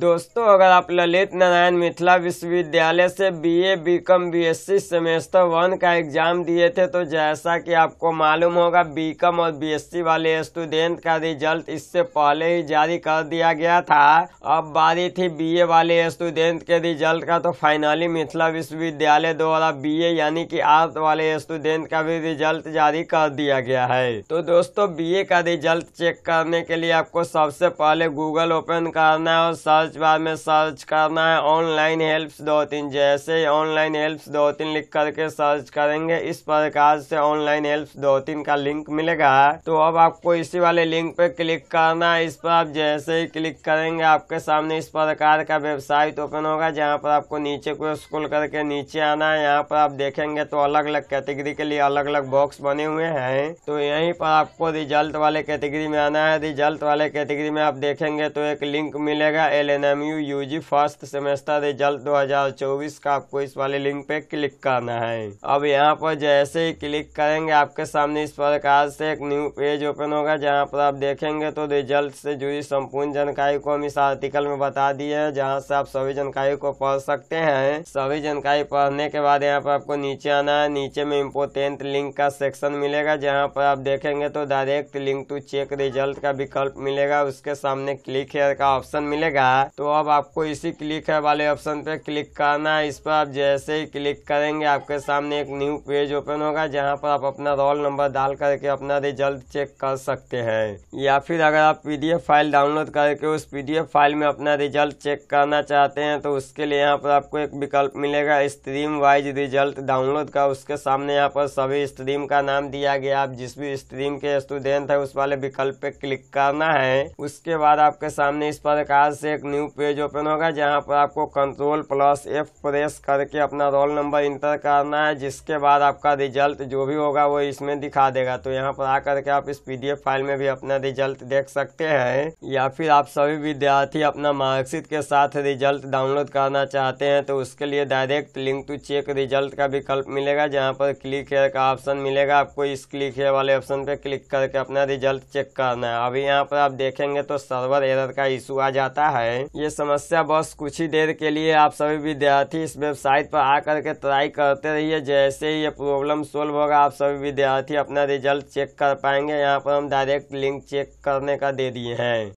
दोस्तों अगर आप ललित नारायण मिथिला विश्वविद्यालय से BA BCom BSc semester one का एग्जाम दिए थे तो जैसा कि आपको मालूम होगा बीकॉम और बीएससी वाले स्टूडेंट का रिजल्ट इससे पहले ही जारी कर दिया गया था अब बारी थी बीए वाले स्टूडेंट के रिजल्ट का तो फाइनली मिथिला विश्वविद्यालय द्वारा बी यानी की आर्ट वाले स्टूडेंट का भी रिजल्ट जारी कर दिया गया है तो दोस्तों बी का रिजल्ट चेक करने के लिए आपको सबसे पहले गूगल ओपन करना है और सर्च सर्च बार में सर्च करना है ऑनलाइन हेल्प्स दो तीन जैसे ही ऑनलाइन हेल्प्स दो तीन लिख करके सर्च करेंगे इस प्रकार से ऑनलाइन हेल्प्स दो तीन का लिंक मिलेगा तो अब आपको इसी वाले लिंक पे क्लिक करना है इस पर आप जैसे ही क्लिक करेंगे आपके सामने इस प्रकार का वेबसाइट ओपन होगा जहाँ पर आपको नीचे को स्कूल करके नीचे आना है यहाँ पर आप देखेंगे तो अलग अलग कैटेगरी के लिए अलग अलग बॉक्स बने हुए हैं तो यही पर आपको रिजल्ट वाले कैटेगरी में आना है रिजल्ट वाले कैटेगरी में आप देखेंगे तो एक लिंक मिलेगा L U G first semester result 2024 का आपको इस वाले लिंक पे क्लिक करना है अब यहाँ पर जैसे ही क्लिक करेंगे आपके सामने इस प्रकार से एक न्यू पेज ओपन होगा जहाँ पर आप देखेंगे तो रिजल्ट से जुड़ी संपूर्ण जानकारी को हम इस आर्टिकल में बता दिए है जहाँ से आप सभी जानकारी को पढ़ सकते हैं सभी जानकारी पढ़ने के बाद यहाँ पर आपको नीचे आना है नीचे में इम्पोर्टेंट लिंक का सेक्शन मिलेगा जहाँ पर आप देखेंगे तो direct link to check result का विकल्प मिलेगा उसके सामने क्लिक हेयर का ऑप्शन मिलेगा तो अब आपको इसी क्लिक है वाले ऑप्शन पे क्लिक करना है इस पर आप जैसे ही क्लिक करेंगे आपके सामने एक न्यू पेज ओपन होगा जहाँ पर आप अपना रोल नंबर डाल करके अपना रिजल्ट चेक कर सकते हैं या फिर अगर आप पीडीएफ फाइल डाउनलोड करके उस पीडीएफ फाइल में अपना रिजल्ट चेक करना चाहते हैं तो उसके लिए यहाँ पर आपको एक विकल्प मिलेगा स्ट्रीम वाइज रिजल्ट डाउनलोड का उसके सामने यहाँ पर सभी स्ट्रीम का नाम दिया गया आप जिस भी स्ट्रीम के स्टूडेंट है उस वाले विकल्प पे क्लिक करना है उसके बाद आपके सामने इस प्रकार से एक न्यू पेज ओपन होगा जहां पर आपको कंट्रोल प्लस एफ प्रेस करके अपना रोल नंबर इंटर करना है जिसके बाद आपका रिजल्ट जो भी होगा वो इसमें दिखा देगा तो यहाँ पर आकर के आप इस पीडीएफ फाइल में भी अपना रिजल्ट देख सकते हैं या फिर आप सभी विद्यार्थी अपना मार्कशीट के साथ रिजल्ट डाउनलोड करना चाहते हैं तो उसके लिए direct link to check result का विकल्प मिलेगा जहाँ पर क्लिक हेयर का ऑप्शन मिलेगा आपको इस क्लिक हेयर वाले ऑप्शन पर क्लिक करके अपना रिजल्ट चेक करना है अभी यहाँ पर आप देखेंगे तो सर्वर एरर का इशू आ जाता है ये समस्या बस कुछ ही देर के लिए आप सभी विद्यार्थी इस वेबसाइट पर आकर के ट्राई करते रहिए जैसे ही ये प्रॉब्लम सोल्व होगा आप सभी विद्यार्थी अपना रिजल्ट चेक कर पाएंगे यहाँ पर हम डायरेक्ट लिंक चेक करने का दे दिए हैं